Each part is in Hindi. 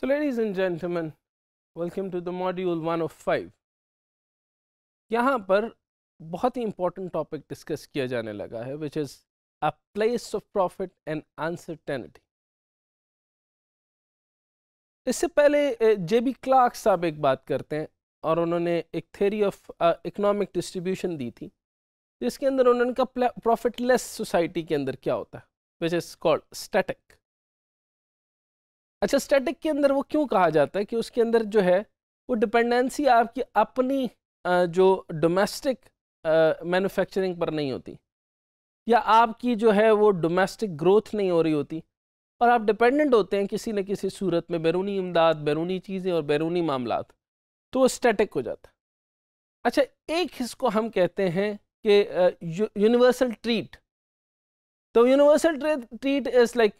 So, ladies and gentlemen, welcome to the module one of five. यहाँ पर बहुत ही important topic discuss किया जाने लगा है which is a place of profit and uncertainty. इससे पहले जे बी क्लार्क साहब एक बात करते हैं और उन्होंने एक थेरी ऑफ इकोनॉमिक डिस्ट्रीब्यूशन दी थी जिसके अंदर उन्होंने कहा प्रॉफिटलेस सोसाइटी के अंदर क्या होता है विच इज़ कॉल्ड स्टैटिक अच्छा स्टैटिक के अंदर वो क्यों कहा जाता है कि उसके अंदर जो है वो डिपेंडेंसी आपकी अपनी जो डोमेस्टिक मैन्युफैक्चरिंग पर नहीं होती या आपकी जो है वो डोमेस्टिक ग्रोथ नहीं हो रही होती और आप डिपेंडेंट होते हैं किसी न किसी सूरत में बैरूनी इमदाद बैरूनी चीज़ें और बैरूनी मामला तो वो स्टैटिक हो जाता अच्छा एक इसको हम कहते हैं कि यूनिवर्सल ट्रीट तो universal treat is like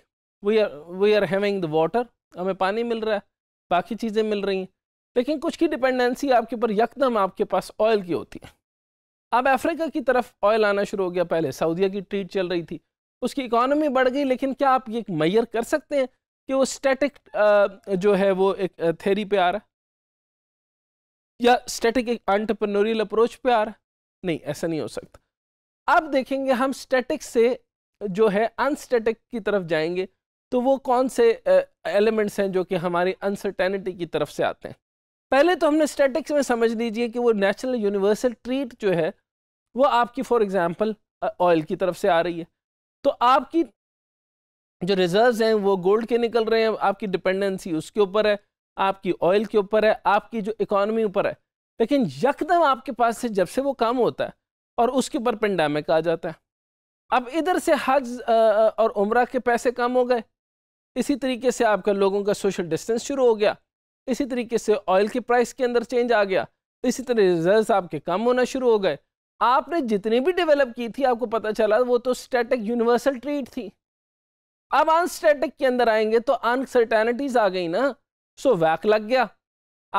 we are we are having the water हमें पानी मिल रहा है बाकी चीज़ें मिल रही हैं लेकिन कुछ की डिपेंडेंसी आपके ऊपर यकदम आपके पास ऑयल की होती है अब अफ्रीका की तरफ ऑयल आना शुरू हो गया पहले सऊदीया की ट्रीट चल रही थी उसकी इकोनॉमी बढ़ गई लेकिन क्या आप ये मैयर कर सकते हैं कि वो स्टैटिक जो है वो एक थेरी पे आ रहा है या स्टैटिक एक एंटरप्रनोरियल अप्रोच पे आ रहा है नहीं ऐसा नहीं हो सकता अब देखेंगे हम स्टैटिक से जो है अनस्टैटिक की तरफ जाएंगे तो वो कौन से एलिमेंट्स हैं जो कि हमारी अनसर्टेनिटी की तरफ से आते हैं पहले तो हमने स्टैटिक्स में समझ लीजिए कि वो नेचुरल यूनिवर्सल ट्रीट जो है वो आपकी फॉर एग्ज़ाम्पल ऑयल की तरफ से आ रही है तो आपकी जो रिजर्व्स हैं वो गोल्ड के निकल रहे हैं आपकी डिपेंडेंसी उसके ऊपर है आपकी ऑयल के ऊपर है आपकी जो इकोनॉमी ऊपर है लेकिन यकदम आपके पास से जब से वो कम होता है और उसके ऊपर पेंडेमिक आ जाता है अब इधर से हज और उम्र के पैसे कम हो गए इसी तरीके से आपका लोगों का सोशल डिस्टेंस शुरू हो गया इसी तरीके से ऑयल के प्राइस के अंदर चेंज आ गया इसी तरह रिजल्ट आपके कम होना शुरू हो गए आपने जितनी भी डेवलप की थी आपको पता चला वो तो स्टैटिक यूनिवर्सल ट्रीट थी अब अनस्टैटिक के अंदर आएंगे तो अनसर्टेनिटीज आ गई ना सो वैक लग गया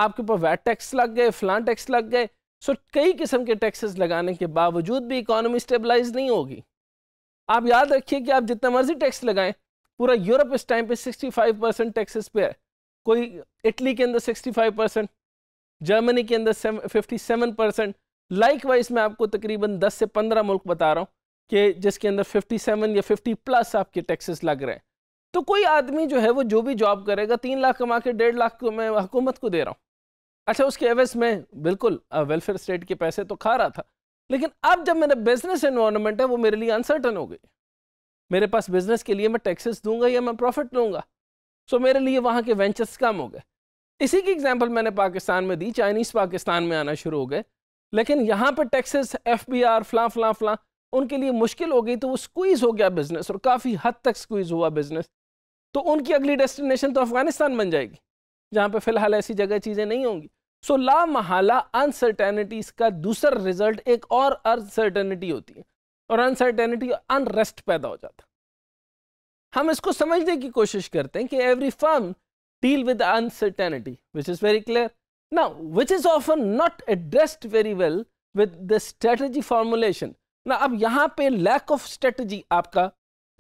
आपके ऊपर वैट टैक्स लग गए फ्लान टैक्स लग गए सो कई किस्म के टैक्सेस लगाने के बावजूद भी इकोनॉमी स्टेबलाइज नहीं होगी आप याद रखिए कि आप जितना मर्जी टैक्स लगाएं पूरा यूरोप इस टाइम पे 65 परसेंट टैक्सेस पे है कोई इटली के अंदर 65 परसेंट जर्मनी के अंदर 57 परसेंट लाइक वाइज मैं आपको तकरीबन 10 से 15 मुल्क बता रहा हूँ कि जिसके अंदर 57 या 50 प्लस आपके टैक्सेस लग रहे हैं तो कोई आदमी जो है वो जो भी जॉब करेगा तीन लाख कमा के डेढ़ लाख मैं हुकूमत को दे रहा हूँ अच्छा उसके एवज में बिल्कुल वेलफेयर स्टेट के पैसे तो खा रहा था लेकिन अब जब मेरा बिजनेस इन्वायरमेंट है वो मेरे लिए अनसर्टन हो गई मेरे पास बिजनेस के लिए मैं टैक्सेस दूंगा या मैं प्रॉफिट लूंगा सो so, मेरे लिए वहाँ के वेंचर्स कम हो गए इसी की एग्जाम्पल मैंने पाकिस्तान में दी चाइनीज़ पाकिस्तान में आना शुरू हो गए लेकिन यहाँ पर टैक्सेस एफ बी आर फ्लां फलां फलां उनके लिए मुश्किल हो गई तो वो स्क्वीज़ हो गया बिज़नेस और काफ़ी हद तक स्क्वीज़ हुआ बिज़नेस तो उनकी अगली डेस्टिनेशन तो अफ़गानिस्तान बन जाएगी जहाँ पर फ़िलहाल ऐसी जगह चीज़ें नहीं होंगी सो so, ला महाला अनसर्टेनिटीज़ का दूसरा रिजल्ट एक और अनसर्टेनिटी होती है और अनसर्टेनिटी अनरेस्ट पैदा हो जाता हम इसको समझने की कोशिश करते हैं कि every firm deal with uncertainty which is very clear ना which is often not addressed very well with the strategy formulation ना अब यहां पे लैक ऑफ स्ट्रेटजी आपका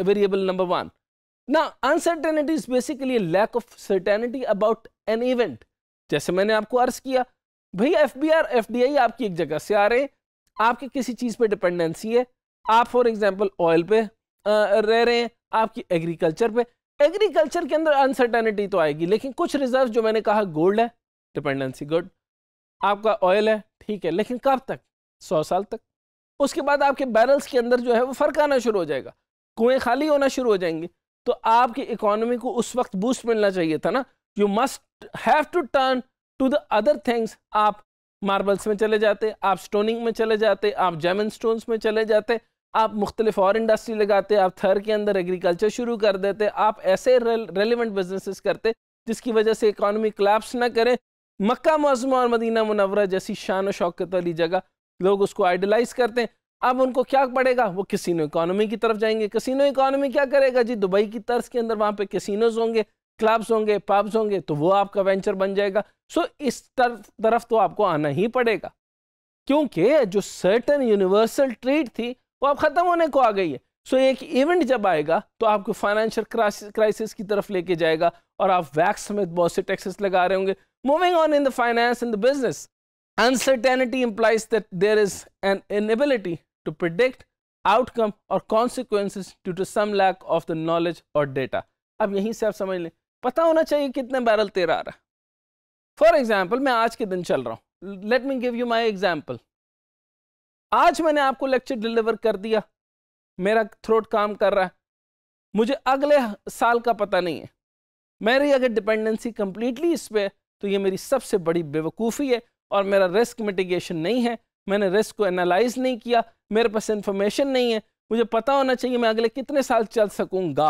वेरिएबल नंबर वन ना uncertainty is basically lack of certainty about an event जैसे मैंने आपको अर्ज किया भाई F B R F D I आपकी एक जगह से आ रहे हैं आपकी किसी चीज पर डिपेंडेंसी है आप फॉर एग्जाम्पल ऑयल पे रह रहे हैं आपकी एग्रीकल्चर पे एग्रीकल्चर के अंदर अनसर्टेनिटी तो आएगी लेकिन कुछ रिजर्व जो मैंने कहा गोल्ड है डिपेंडेंसी गुड आपका ऑयल है ठीक है लेकिन कब तक सौ साल तक उसके बाद आपके बैरल्स के अंदर जो है वो फ़र्क आना शुरू हो जाएगा कुएं खाली होना शुरू हो जाएंगे तो आपकी इकोनॉमी को उस वक्त बूस्ट मिलना चाहिए था ना you must have to turn to the other things आप मार्बल्स में चले जाते आप स्टोनिंग में चले जाते आप जेमन स्टोन्स में चले जाते आप मुख्तलिफ और इंडस्ट्री लगाते आप थर के अंदर एग्रीकल्चर शुरू कर देते आप ऐसे रेलिवेंट बिजनेसेस करते जिसकी वजह से इकानमी क्लैप्स ना करें मक्का मौजमा और मदीना मुनवरा जैसी शान शौकत वाली जगह लोग उसको आइडलाइज करते हैं अब उनको क्या पड़ेगा वो किसीनो इकानमी की तरफ जाएंगे किसीनो इकानमी क्या करेगा जी दुबई की तर्ज के अंदर वहाँ पर किसीनोज होंगे क्लब्स होंगे पब्स होंगे तो वो आपका वेंचर बन जाएगा सो इस तरफ तो आपको आना ही पड़ेगा क्योंकि जो सर्टन यूनिवर्सल ट्रेड थी वो अब ख़त्म होने को आ गई है सो एक इवेंट जब आएगा तो आपको फाइनेंशियल क्राइसिस की तरफ लेके जाएगा और आप वैक्स समेत बहुत से टैक्सेस लगा रहे होंगे moving on in the finance in the business uncertainty implies that there is an inability to predict outcome और consequences due to some lack of the knowledge और डेटा अब यहीं से आप समझ लें पता होना चाहिए कितने बैरल तेरा आ रहा है फॉर एग्जाम्पल मैं आज के दिन चल रहा हूँ let me give you my example आज मैंने आपको लेक्चर डिलीवर कर दिया मेरा थ्रोट काम कर रहा है मुझे अगले साल का पता नहीं है मेरी अगर डिपेंडेंसी कम्प्लीटली इस पर तो ये मेरी सबसे बड़ी बेवकूफ़ी है और मेरा रिस्क मिटिगेशन नहीं है मैंने रिस्क को एनालाइज नहीं किया मेरे पास इंफॉर्मेशन नहीं है मुझे पता होना चाहिए मैं अगले कितने साल चल सकूँगा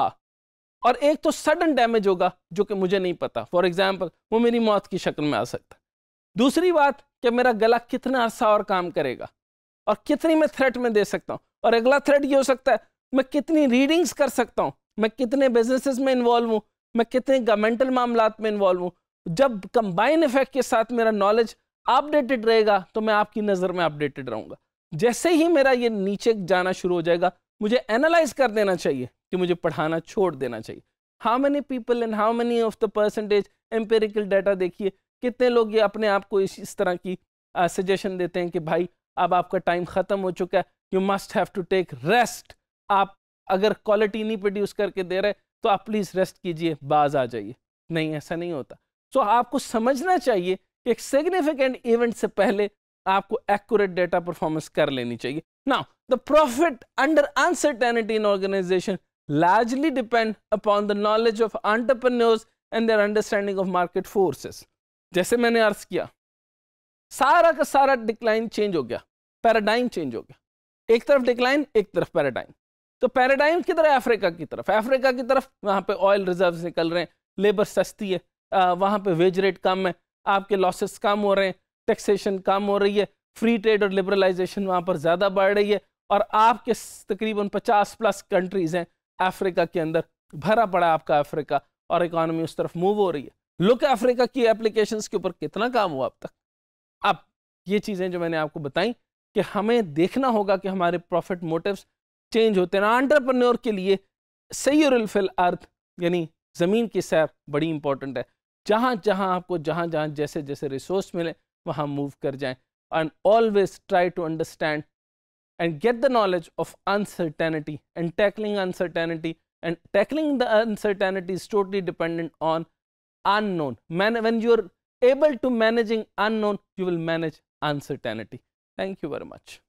और एक तो सडन डैमेज होगा जो कि मुझे नहीं पता फॉर एग्ज़ाम्पल वो मेरी मौत की शक्ल में आ सकता दूसरी बात कि मेरा गला कितना अरसा और काम करेगा और कितनी मैं थ्रेट में दे सकता हूँ और अगला थ्रेट ये हो सकता है मैं कितनी रीडिंग्स कर सकता हूँ मैं कितने बिजनेसेस में इन्वॉल्व हूँ मैं कितने गवर्नमेंटल मामला में इन्वॉल्व हूँ जब कंबाइन इफेक्ट के साथ मेरा नॉलेज अपडेटेड रहेगा तो मैं आपकी नज़र में अपडेटेड रहूँगा जैसे ही मेरा ये नीचे जाना शुरू हो जाएगा मुझे एनालाइज कर देना चाहिए कि मुझे पढ़ाना छोड़ देना चाहिए how many people and how many of the percentage empirical data देखिए कितने लोग ये अपने आप को इस तरह की सजेशन देते हैं कि भाई अब आपका टाइम ख़त्म हो चुका है you must have to take rest आप अगर क्वालिटी नहीं प्रोड्यूस करके दे रहे तो आप प्लीज़ रेस्ट कीजिए बाज आ जाइए नहीं ऐसा नहीं होता सो so, आपको समझना चाहिए कि एक सिग्निफिकेंट इवेंट से पहले आपको एक्यूरेट डेटा परफॉर्मेंस कर लेनी चाहिए now the profit under uncertainty in organization largely depend upon the knowledge of entrepreneurs and their understanding of market forces. जैसे मैंने अर्ज किया सारा का सारा डिक्लाइन चेंज हो गया पैराडाइम चेंज हो गया एक तरफ डिक्लाइन एक तरफ पैराडाइम तो पैराडाइम की तरह अफ्रीका की तरफ अफ्रीका की तरफ वहां पे ऑयल रिजर्व निकल रहे हैं लेबर सस्ती है वहां वहाँ पे वेज रेट कम है आपके लॉसेस कम हो रहे हैं टैक्सेशन कम हो रही है फ्री ट्रेड और लिबरलाइजेशन वहाँ पर ज़्यादा बढ़ रही है और आपके तकरीबन पचास प्लस कंट्रीज़ हैं अफ्रीका के अंदर भरा पड़ा आपका अफ्रीका और इकोनॉमी उस तरफ मूव हो रही है लुक अफ्रीका की एप्लीकेशंस के ऊपर कितना काम हुआ अब तक अब ये चीज़ें जो मैंने आपको बताई कि हमें देखना होगा कि हमारे प्रॉफिट मोटिव्स चेंज होते हैं आंट्रप्रन्योर के लिए सैरल रिलफिल अर्थ यानी ज़मीन की सैर बड़ी इंपॉर्टेंट है जहाँ जहाँ आपको जहाँ जहाँ जैसे जैसे रिसोर्स मिले वहाँ मूव कर जाएं and always try to understand and get the knowledge of uncertainty and tackling uncertainty and tackling the uncertainty is totally dependent on unknown Man when you're able to managing unknown you will manage uncertainty thank you very much